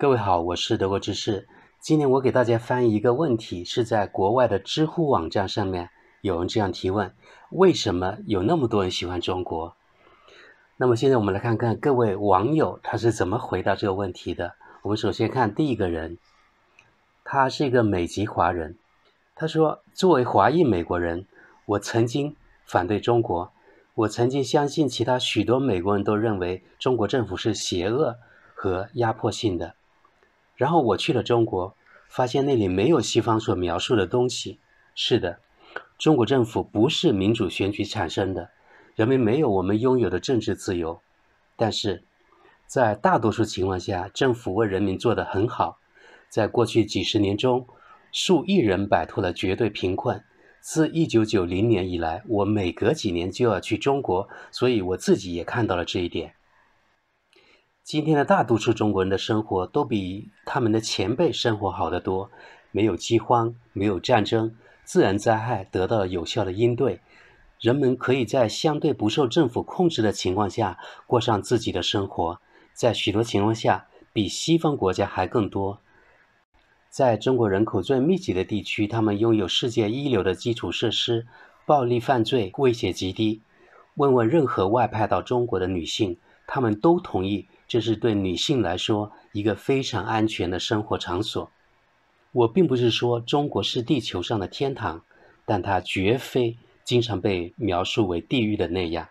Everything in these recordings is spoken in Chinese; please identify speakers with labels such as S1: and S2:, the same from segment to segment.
S1: 各位好，我是德国知识。今天我给大家翻译一个问题，是在国外的知乎网站上面有人这样提问：为什么有那么多人喜欢中国？那么现在我们来看看各位网友他是怎么回答这个问题的。我们首先看第一个人，他是一个美籍华人，他说：“作为华裔美国人，我曾经反对中国，我曾经相信其他许多美国人都认为中国政府是邪恶和压迫性的。”然后我去了中国，发现那里没有西方所描述的东西。是的，中国政府不是民主选举产生的，人民没有我们拥有的政治自由。但是，在大多数情况下，政府为人民做得很好。在过去几十年中，数亿人摆脱了绝对贫困。自1990年以来，我每隔几年就要去中国，所以我自己也看到了这一点。今天的大多数中国人的生活都比他们的前辈生活好得多，没有饥荒，没有战争，自然灾害得到了有效的应对，人们可以在相对不受政府控制的情况下过上自己的生活，在许多情况下比西方国家还更多。在中国人口最密集的地区，他们拥有世界一流的基础设施，暴力犯罪威胁极低。问问任何外派到中国的女性，她们都同意。这是对女性来说一个非常安全的生活场所。我并不是说中国是地球上的天堂，但它绝非经常被描述为地狱的那样。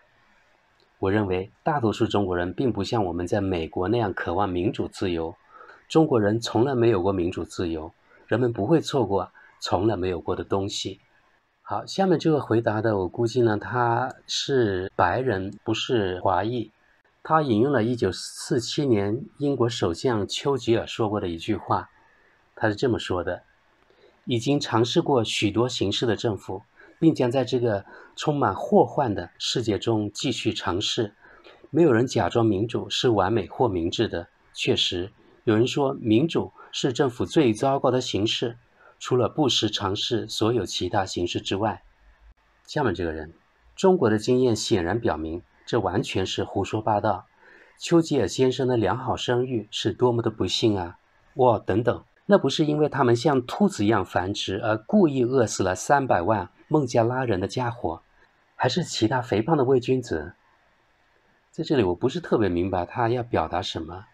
S1: 我认为大多数中国人并不像我们在美国那样渴望民主自由。中国人从来没有过民主自由，人们不会错过从来没有过的东西。好，下面这个回答的，我估计呢，他是白人，不是华裔。他引用了一九四七年英国首相丘吉尔说过的一句话，他是这么说的：“已经尝试过许多形式的政府，并将在这个充满祸患的世界中继续尝试。没有人假装民主是完美或明智的。确实，有人说民主是政府最糟糕的形式，除了不时尝试所有其他形式之外。”下面这个人，中国的经验显然表明。这完全是胡说八道！丘吉尔先生的良好声誉是多么的不幸啊！哇，等等，那不是因为他们像兔子一样繁殖而故意饿死了三百万孟加拉人的家伙，还是其他肥胖的伪君子？在这里，我不是特别明白他要表达什么。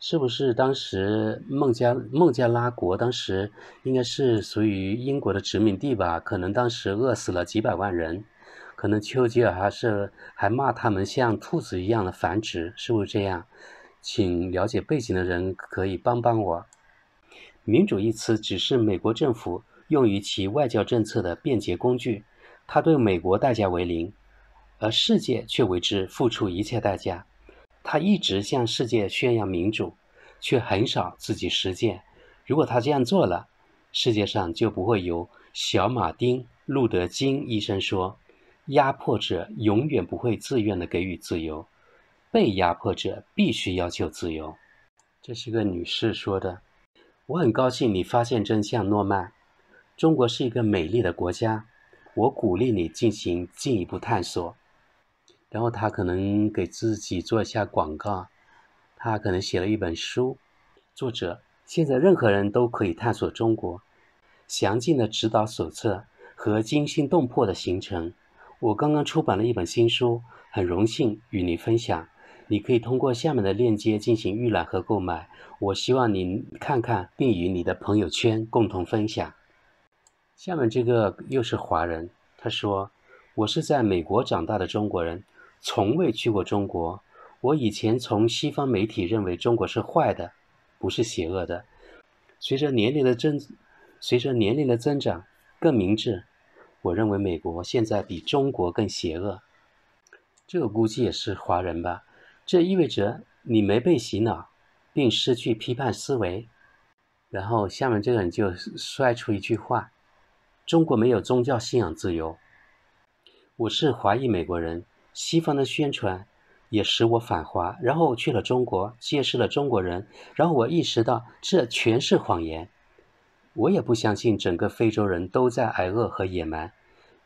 S1: 是不是当时孟加孟加拉国当时应该是属于英国的殖民地吧？可能当时饿死了几百万人。可能丘吉尔还是还骂他们像兔子一样的繁殖，是不是这样？请了解背景的人可以帮帮我。民主一词只是美国政府用于其外交政策的便捷工具，它对美国代价为零，而世界却为之付出一切代价。他一直向世界宣扬民主，却很少自己实践。如果他这样做了，世界上就不会有小马丁·路德·金医生说。压迫者永远不会自愿地给予自由，被压迫者必须要求自由。这是个女士说的。我很高兴你发现真相，诺曼。中国是一个美丽的国家，我鼓励你进行进一步探索。然后他可能给自己做一下广告，他可能写了一本书。作者现在任何人都可以探索中国，详尽的指导手册和惊心动魄的行程。我刚刚出版了一本新书，很荣幸与你分享。你可以通过下面的链接进行预览和购买。我希望您看看，并与你的朋友圈共同分享。下面这个又是华人，他说：“我是在美国长大的中国人，从未去过中国。我以前从西方媒体认为中国是坏的，不是邪恶的。随着年龄的增，随着年龄的增长，更明智。”我认为美国现在比中国更邪恶，这个估计也是华人吧？这意味着你没被洗脑，并失去批判思维。然后下面这个人就摔出一句话：中国没有宗教信仰自由。我是华裔美国人，西方的宣传也使我反华。然后去了中国，见识了中国人，然后我意识到这全是谎言。我也不相信整个非洲人都在挨饿和野蛮，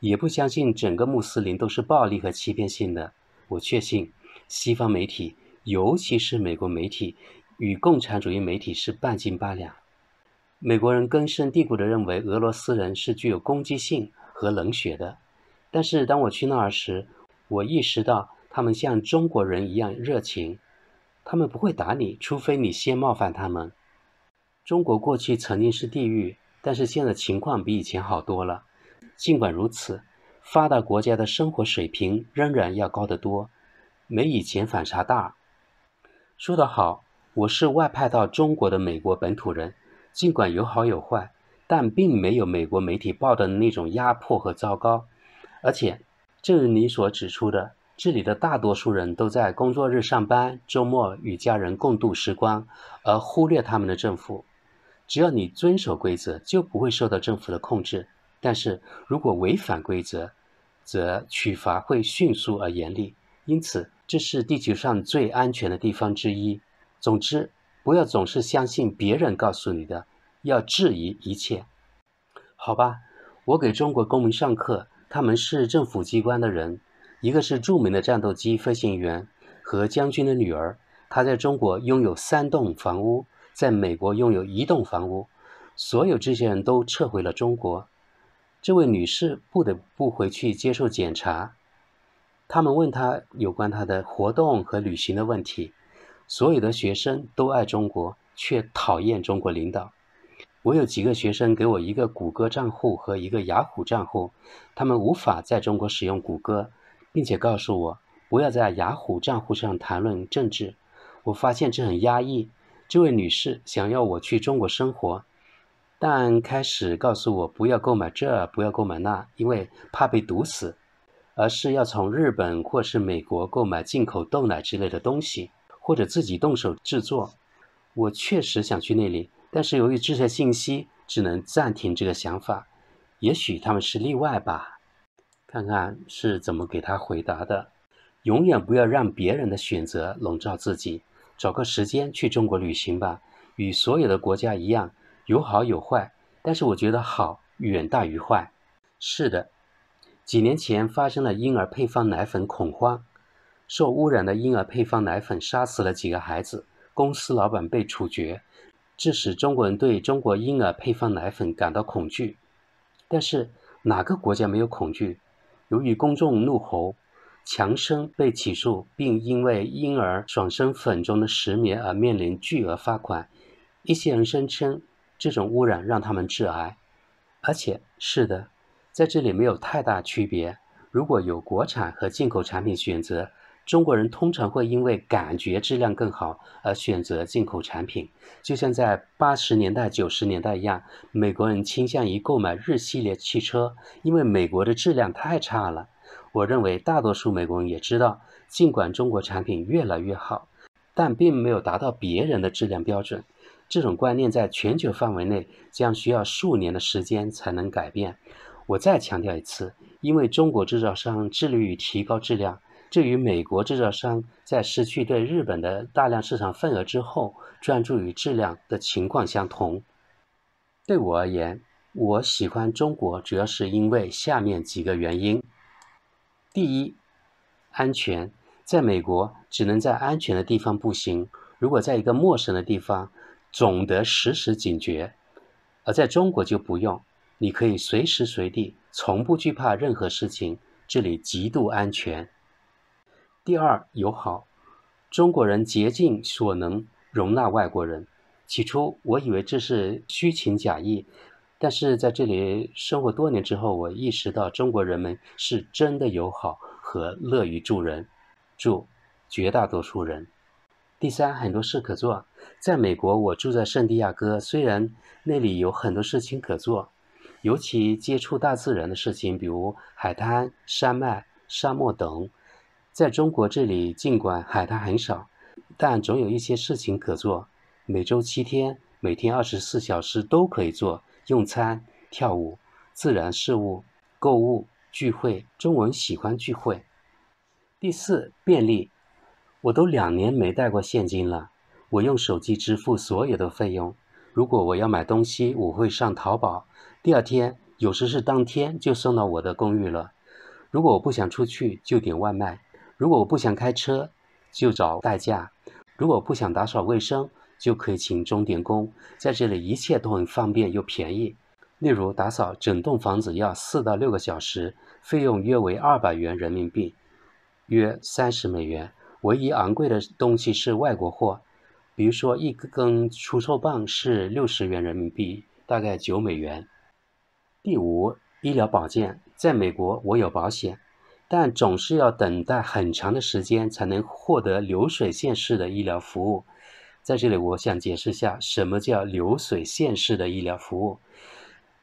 S1: 也不相信整个穆斯林都是暴力和欺骗性的。我确信西方媒体，尤其是美国媒体，与共产主义媒体是半斤八两。美国人根深蒂固地认为俄罗斯人是具有攻击性和冷血的，但是当我去那儿时，我意识到他们像中国人一样热情，他们不会打你，除非你先冒犯他们。中国过去曾经是地狱，但是现在情况比以前好多了。尽管如此，发达国家的生活水平仍然要高得多，没以前反差大。说得好，我是外派到中国的美国本土人。尽管有好有坏，但并没有美国媒体报的那种压迫和糟糕。而且正如你所指出的，这里的大多数人都在工作日上班，周末与家人共度时光，而忽略他们的政府。只要你遵守规则，就不会受到政府的控制。但是如果违反规则，则处罚会迅速而严厉。因此，这是地球上最安全的地方之一。总之，不要总是相信别人告诉你的，要质疑一切。好吧，我给中国公民上课，他们是政府机关的人。一个是著名的战斗机飞行员和将军的女儿，他在中国拥有三栋房屋。在美国拥有一栋房屋，所有这些人都撤回了中国。这位女士不得不回去接受检查。他们问她有关她的活动和旅行的问题。所有的学生都爱中国，却讨厌中国领导。我有几个学生给我一个谷歌账户和一个雅虎账户，他们无法在中国使用谷歌，并且告诉我不要在雅虎账户上谈论政治。我发现这很压抑。这位女士想要我去中国生活，但开始告诉我不要购买这不要购买那，因为怕被毒死，而是要从日本或是美国购买进口豆奶之类的东西，或者自己动手制作。我确实想去那里，但是由于这些信息，只能暂停这个想法。也许他们是例外吧。看看是怎么给他回答的。永远不要让别人的选择笼罩自己。找个时间去中国旅行吧。与所有的国家一样，有好有坏。但是我觉得好远大于坏。是的，几年前发生了婴儿配方奶粉恐慌，受污染的婴儿配方奶粉杀死了几个孩子，公司老板被处决，致使中国人对中国婴儿配方奶粉感到恐惧。但是哪个国家没有恐惧？由于公众怒吼。强生被起诉，并因为婴儿爽身粉中的石棉而面临巨额罚款。一些人声称，这种污染让他们致癌。而且，是的，在这里没有太大区别。如果有国产和进口产品选择，中国人通常会因为感觉质量更好而选择进口产品，就像在八十年代、九十年代一样，美国人倾向于购买日系列汽车，因为美国的质量太差了。我认为大多数美国人也知道，尽管中国产品越来越好，但并没有达到别人的质量标准。这种观念在全球范围内将需要数年的时间才能改变。我再强调一次，因为中国制造商致力于提高质量，这与美国制造商在失去对日本的大量市场份额之后专注于质量的情况相同。对我而言，我喜欢中国主要是因为下面几个原因。第一，安全，在美国只能在安全的地方步行，如果在一个陌生的地方，总得时时警觉；而在中国就不用，你可以随时随地，从不惧怕任何事情，这里极度安全。第二，友好，中国人竭尽所能容纳外国人。起初我以为这是虚情假意。但是在这里生活多年之后，我意识到中国人们是真的友好和乐于助人，助绝大多数人。第三，很多事可做。在美国，我住在圣地亚哥，虽然那里有很多事情可做，尤其接触大自然的事情，比如海滩、山脉、沙漠等。在中国这里，尽管海滩很少，但总有一些事情可做，每周七天，每天二十四小时都可以做。用餐、跳舞、自然事物、购物、聚会。中文喜欢聚会。第四，便利。我都两年没带过现金了，我用手机支付所有的费用。如果我要买东西，我会上淘宝，第二天，有时是当天就送到我的公寓了。如果我不想出去，就点外卖；如果我不想开车，就找代驾；如果不想打扫卫生，就可以请钟点工，在这里一切都很方便又便宜。例如，打扫整栋房子要四到六个小时，费用约为二百元人民币，约三十美元。唯一昂贵的东西是外国货，比如说一根除臭棒是六十元人民币，大概九美元。第五，医疗保健，在美国我有保险，但总是要等待很长的时间才能获得流水线式的医疗服务。在这里，我想解释一下什么叫流水线式的医疗服务。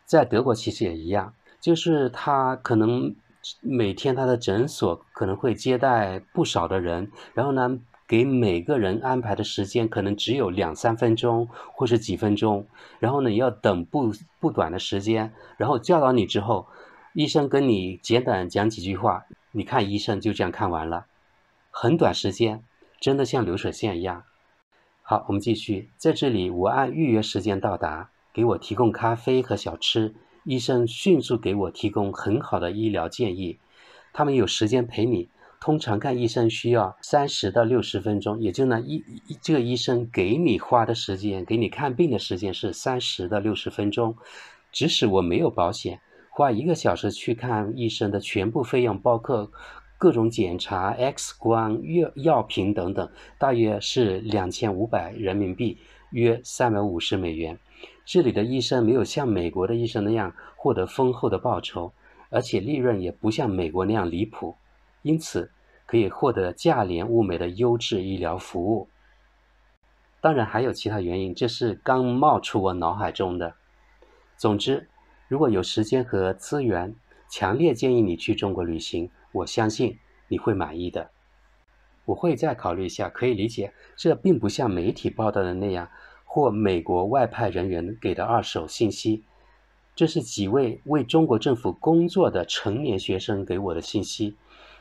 S1: 在德国其实也一样，就是他可能每天他的诊所可能会接待不少的人，然后呢，给每个人安排的时间可能只有两三分钟或是几分钟，然后呢，要等不不短的时间，然后叫到你之后，医生跟你简短讲几句话，你看医生就这样看完了，很短时间，真的像流水线一样。好，我们继续在这里。我按预约时间到达，给我提供咖啡和小吃。医生迅速给我提供很好的医疗建议，他们有时间陪你。通常看医生需要三十到六十分钟，也就那医这个医生给你花的时间，给你看病的时间是三十到六十分钟。即使我没有保险，花一个小时去看医生的全部费用，包括。各种检查、X 光、药药品等等，大约是两千五百人民币，约三百五十美元。这里的医生没有像美国的医生那样获得丰厚的报酬，而且利润也不像美国那样离谱，因此可以获得价廉物美的优质医疗服务。当然还有其他原因，这是刚冒出我脑海中的。总之，如果有时间和资源，强烈建议你去中国旅行。我相信你会满意的。我会再考虑一下，可以理解。这并不像媒体报道的那样，或美国外派人员给的二手信息。这是几位为中国政府工作的成年学生给我的信息。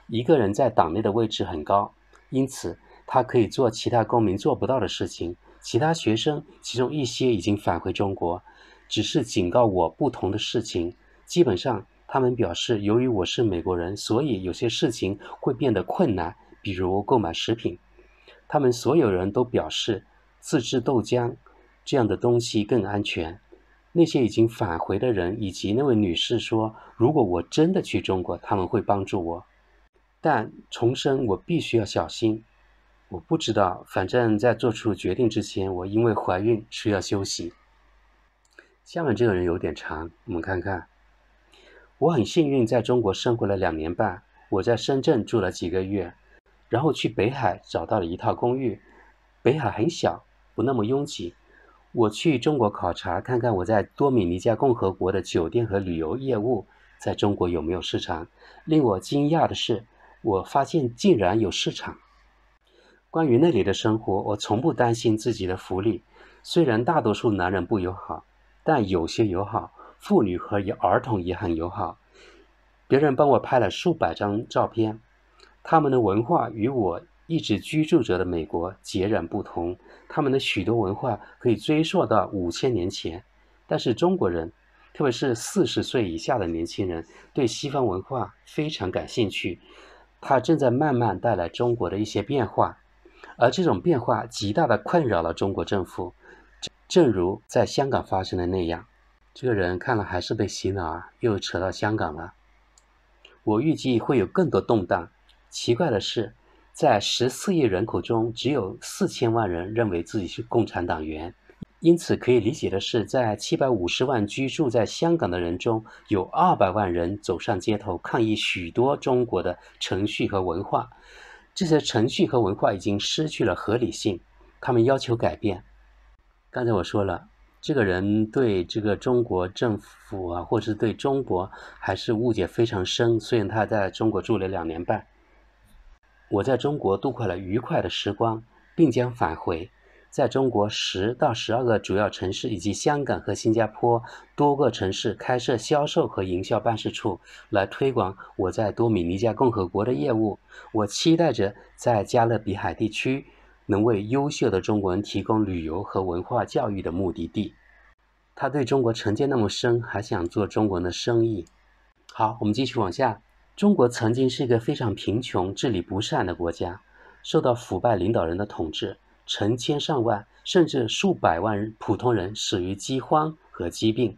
S1: 一个人在党内的位置很高，因此他可以做其他公民做不到的事情。其他学生，其中一些已经返回中国，只是警告我不同的事情。基本上。他们表示，由于我是美国人，所以有些事情会变得困难，比如购买食品。他们所有人都表示，自制豆浆这样的东西更安全。那些已经返回的人以及那位女士说：“如果我真的去中国，他们会帮助我。”但重申，我必须要小心。我不知道，反正在做出决定之前，我因为怀孕需要休息。下面这个人有点长，我们看看。我很幸运在中国生活了两年半，我在深圳住了几个月，然后去北海找到了一套公寓。北海很小，不那么拥挤。我去中国考察看看我在多米尼加共和国的酒店和旅游业务在中国有没有市场。令我惊讶的是，我发现竟然有市场。关于那里的生活，我从不担心自己的福利，虽然大多数男人不友好，但有些友好。妇女和儿童也很友好。别人帮我拍了数百张照片。他们的文化与我一直居住着的美国截然不同。他们的许多文化可以追溯到五千年前。但是中国人，特别是四十岁以下的年轻人，对西方文化非常感兴趣。它正在慢慢带来中国的一些变化，而这种变化极大的困扰了中国政府，正如在香港发生的那样。这个人看了还是被洗脑啊，又扯到香港了。我预计会有更多动荡。奇怪的是，在十四亿人口中，只有四千万人认为自己是共产党员。因此，可以理解的是，在七百五十万居住在香港的人中，有二百万人走上街头抗议许多中国的程序和文化。这些程序和文化已经失去了合理性，他们要求改变。刚才我说了。这个人对这个中国政府啊，或是对中国还是误解非常深。虽然他在中国住了两年半，我在中国度过了愉快的时光，并将返回。在中国十到十二个主要城市以及香港和新加坡多个城市开设销售和营销办事处，来推广我在多米尼加共和国的业务。我期待着在加勒比海地区。能为优秀的中国人提供旅游和文化教育的目的地，他对中国成见那么深，还想做中国人的生意。好，我们继续往下。中国曾经是一个非常贫穷、治理不善的国家，受到腐败领导人的统治，成千上万甚至数百万普通人死于饥荒和疾病。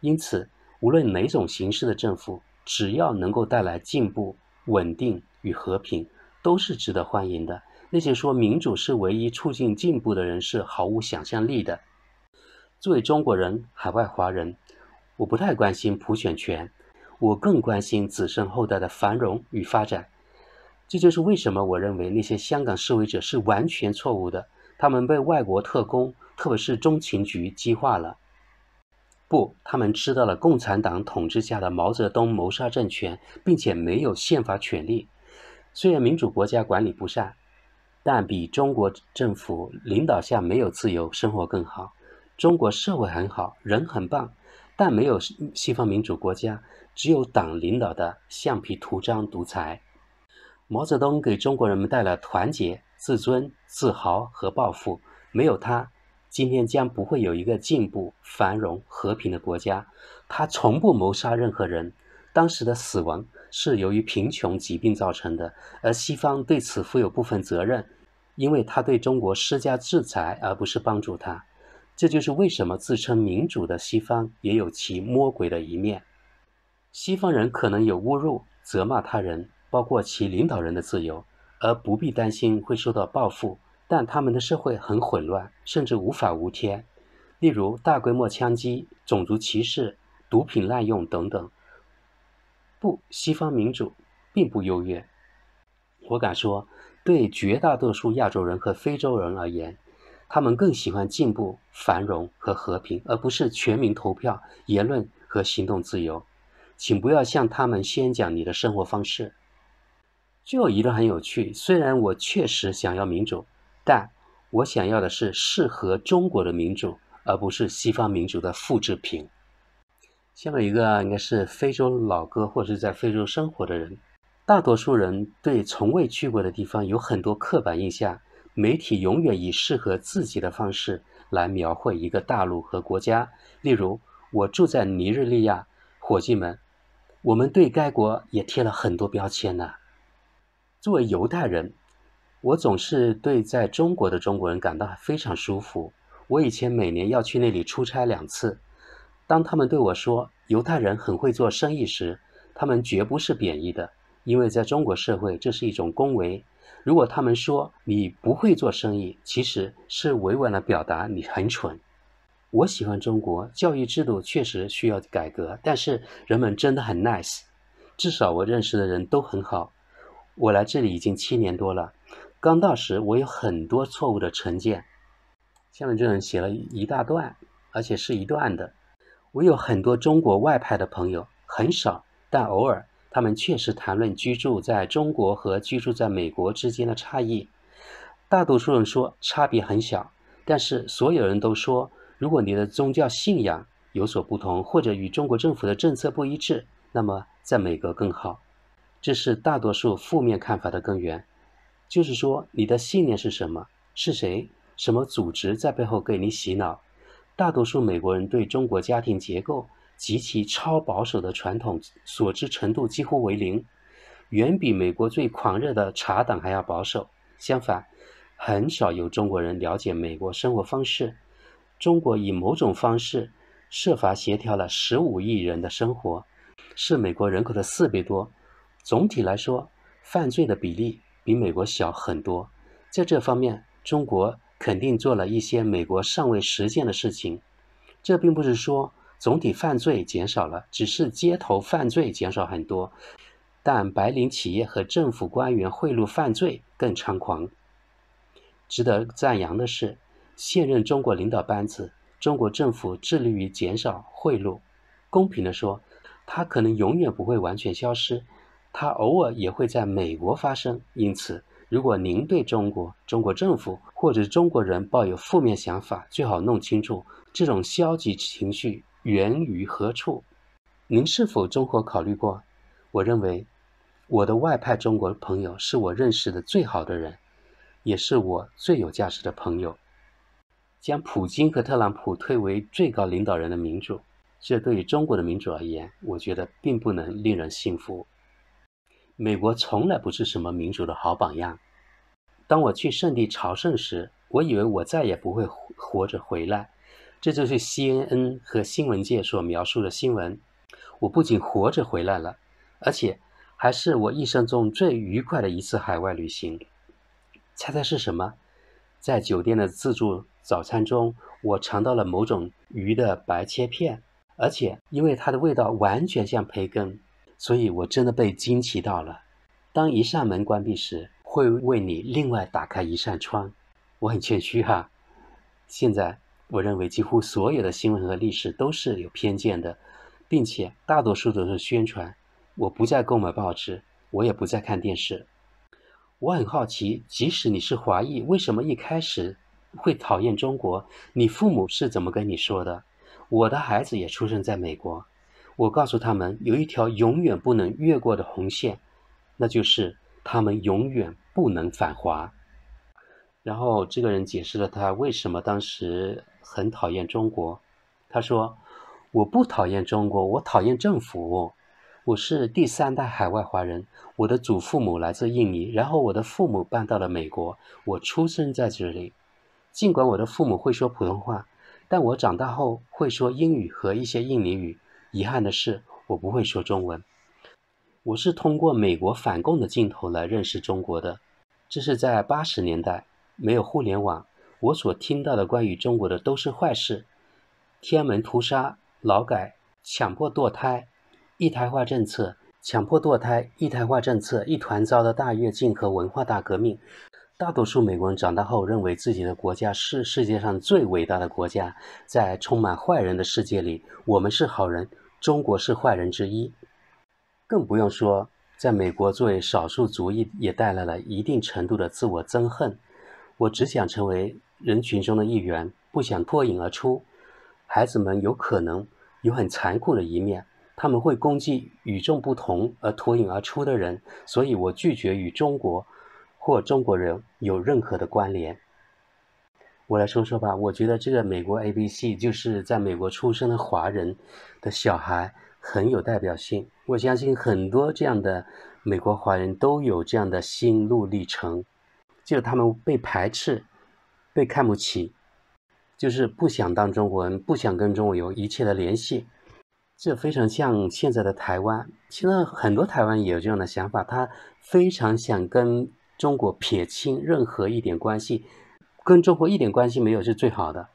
S1: 因此，无论哪种形式的政府，只要能够带来进步、稳定与和平，都是值得欢迎的。那些说民主是唯一促进进步的人是毫无想象力的。作为中国人、海外华人，我不太关心普选权，我更关心子孙后代的繁荣与发展。这就是为什么我认为那些香港示威者是完全错误的。他们被外国特工，特别是中情局激化了。不，他们知道了共产党统治下的毛泽东谋杀政权，并且没有宪法权利。虽然民主国家管理不善。但比中国政府领导下没有自由生活更好。中国社会很好，人很棒，但没有西方民主国家，只有党领导的橡皮图章独裁。毛泽东给中国人们带来团结、自尊、自豪和抱负。没有他，今天将不会有一个进步、繁荣、和平的国家。他从不谋杀任何人。当时的死亡。是由于贫穷、疾病造成的，而西方对此负有部分责任，因为他对中国施加制裁，而不是帮助他。这就是为什么自称民主的西方也有其魔鬼的一面。西方人可能有侮辱、责骂他人，包括其领导人的自由，而不必担心会受到报复。但他们的社会很混乱，甚至无法无天，例如大规模枪击、种族歧视、毒品滥用等等。不，西方民主并不优越。我敢说，对绝大多数亚洲人和非洲人而言，他们更喜欢进步、繁荣和和平，而不是全民投票、言论和行动自由。请不要向他们先讲你的生活方式。最后一段很有趣，虽然我确实想要民主，但我想要的是适合中国的民主，而不是西方民主的复制品。下面一个应该是非洲老哥，或者是在非洲生活的人。大多数人对从未去过的地方有很多刻板印象。媒体永远以适合自己的方式来描绘一个大陆和国家。例如，我住在尼日利亚，伙计们，我们对该国也贴了很多标签呢。作为犹太人，我总是对在中国的中国人感到非常舒服。我以前每年要去那里出差两次。当他们对我说犹太人很会做生意时，他们绝不是贬义的，因为在中国社会这是一种恭维。如果他们说你不会做生意，其实是委婉的表达你很蠢。我喜欢中国，教育制度确实需要改革，但是人们真的很 nice，至少我认识的人都很好。我来这里已经七年多了，刚到时我有很多错误的成见。下面这人写了一大段，而且是一段的。我有很多中国外派的朋友，很少，但偶尔他们确实谈论居住在中国和居住在美国之间的差异。大多数人说差别很小，但是所有人都说，如果你的宗教信仰有所不同，或者与中国政府的政策不一致，那么在美国更好。这是大多数负面看法的根源，就是说你的信念是什么，是谁，什么组织在背后给你洗脑。大多数美国人对中国家庭结构及其超保守的传统所知程度几乎为零，远比美国最狂热的茶党还要保守。相反，很少有中国人了解美国生活方式。中国以某种方式设法协调了十五亿人的生活，是美国人口的四倍多。总体来说，犯罪的比例比美国小很多。在这方面，中国。肯定做了一些美国尚未实现的事情，这并不是说总体犯罪减少了，只是街头犯罪减少很多，但白领企业和政府官员贿赂犯罪更猖狂。值得赞扬的是，现任中国领导班子，中国政府致力于减少贿赂。公平地说，它可能永远不会完全消失，它偶尔也会在美国发生，因此。如果您对中国、中国政府或者中国人抱有负面想法，最好弄清楚这种消极情绪源于何处。您是否综合考虑过？我认为，我的外派中国朋友是我认识的最好的人，也是我最有价值的朋友。将普京和特朗普推为最高领导人的民主，这对于中国的民主而言，我觉得并不能令人信服。美国从来不是什么民主的好榜样。当我去圣地朝圣时，我以为我再也不会活着回来。这就是 C N N 和新闻界所描述的新闻。我不仅活着回来了，而且还是我一生中最愉快的一次海外旅行。猜猜是什么？在酒店的自助早餐中，我尝到了某种鱼的白切片，而且因为它的味道完全像培根。所以我真的被惊奇到了。当一扇门关闭时，会为你另外打开一扇窗。我很谦虚哈。现在我认为几乎所有的新闻和历史都是有偏见的，并且大多数都是宣传。我不再购买报纸，我也不再看电视。我很好奇，即使你是华裔，为什么一开始会讨厌中国？你父母是怎么跟你说的？我的孩子也出生在美国。我告诉他们，有一条永远不能越过的红线，那就是他们永远不能反华。然后，这个人解释了他为什么当时很讨厌中国。他说：“我不讨厌中国，我讨厌政府。我是第三代海外华人，我的祖父母来自印尼，然后我的父母搬到了美国，我出生在这里。尽管我的父母会说普通话，但我长大后会说英语和一些印尼语。”遗憾的是，我不会说中文。我是通过美国反共的镜头来认识中国的。这是在八十年代，没有互联网，我所听到的关于中国的都是坏事：天安门屠杀、劳改、强迫堕胎、一胎化政策、强迫堕胎、一胎化政策、一团糟的大跃进和文化大革命。大多数美国人长大后认为自己的国家是世界上最伟大的国家，在充满坏人的世界里，我们是好人。中国是坏人之一，更不用说在美国作为少数族裔也带来了一定程度的自我憎恨。我只想成为人群中的一员，不想脱颖而出。孩子们有可能有很残酷的一面，他们会攻击与众不同而脱颖而出的人，所以我拒绝与中国或中国人有任何的关联。我来说说吧，我觉得这个美国 ABC 就是在美国出生的华人的小孩很有代表性。我相信很多这样的美国华人都有这样的心路历程，就是他们被排斥、被看不起，就是不想当中国人，不想跟中国有一切的联系。这非常像现在的台湾，现在很多台湾也有这样的想法，他非常想跟中国撇清任何一点关系。跟中国一点关系没有是最好的，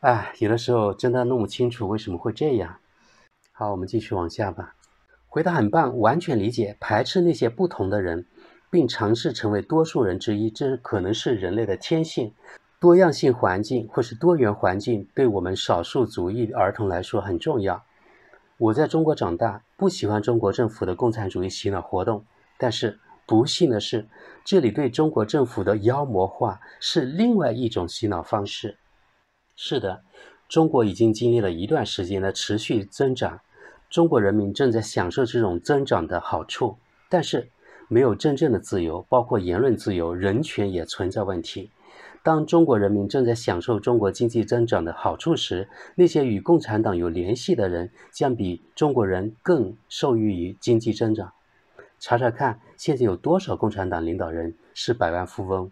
S1: 哎，有的时候真的弄不清楚为什么会这样。好，我们继续往下吧。回答很棒，完全理解，排斥那些不同的人，并尝试成为多数人之一，这可能是人类的天性。多样性环境或是多元环境，对我们少数族裔儿童来说很重要。我在中国长大，不喜欢中国政府的共产主义洗脑活动，但是。不幸的是，这里对中国政府的妖魔化是另外一种洗脑方式。是的，中国已经经历了一段时间的持续增长，中国人民正在享受这种增长的好处。但是，没有真正的自由，包括言论自由，人权也存在问题。当中国人民正在享受中国经济增长的好处时，那些与共产党有联系的人将比中国人更受益于经济增长。查查看，现在有多少共产党领导人是百万富翁？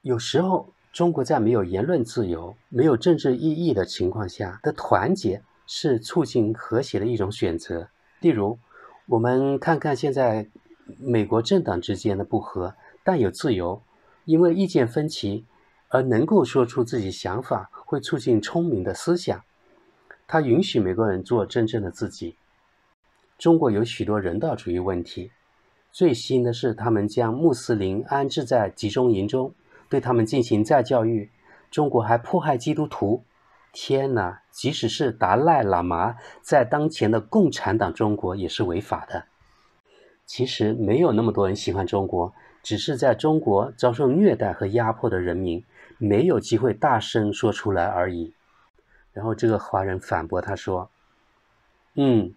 S1: 有时候，中国在没有言论自由、没有政治意义的情况下，的团结是促进和谐的一种选择。例如，我们看看现在美国政党之间的不和，但有自由，因为意见分歧而能够说出自己想法，会促进聪明的思想。他允许美国人做真正的自己。中国有许多人道主义问题，最新的是他们将穆斯林安置在集中营中，对他们进行再教育。中国还迫害基督徒，天哪！即使是达赖喇嘛，在当前的共产党中国也是违法的。其实没有那么多人喜欢中国，只是在中国遭受虐待和压迫的人民没有机会大声说出来而已。然后这个华人反驳他说：“嗯。”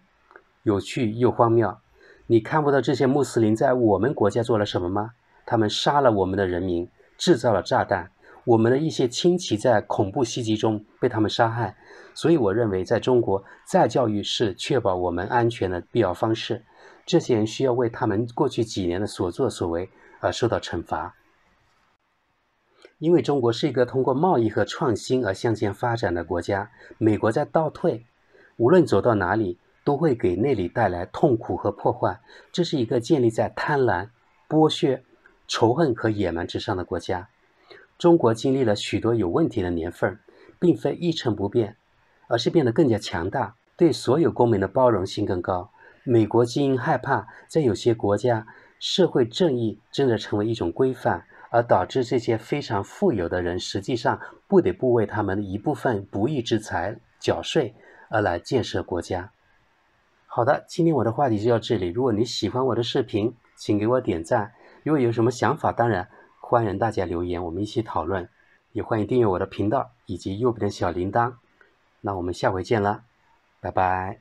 S1: 有趣又荒谬，你看不到这些穆斯林在我们国家做了什么吗？他们杀了我们的人民，制造了炸弹，我们的一些亲戚在恐怖袭击中被他们杀害。所以，我认为在中国再教育是确保我们安全的必要方式。这些人需要为他们过去几年的所作所为而受到惩罚。因为中国是一个通过贸易和创新而向前发展的国家，美国在倒退，无论走到哪里。都会给那里带来痛苦和破坏。这是一个建立在贪婪、剥削、仇恨和野蛮之上的国家。中国经历了许多有问题的年份，并非一成不变，而是变得更加强大，对所有公民的包容性更高。美国基因害怕，在有些国家，社会正义正在成为一种规范，而导致这些非常富有的人实际上不得不为他们的一部分不义之财缴税，而来建设国家。好的，今天我的话题就到这里。如果你喜欢我的视频，请给我点赞。如果有什么想法，当然欢迎大家留言，我们一起讨论。也欢迎订阅我的频道以及右边的小铃铛。那我们下回见了，拜拜。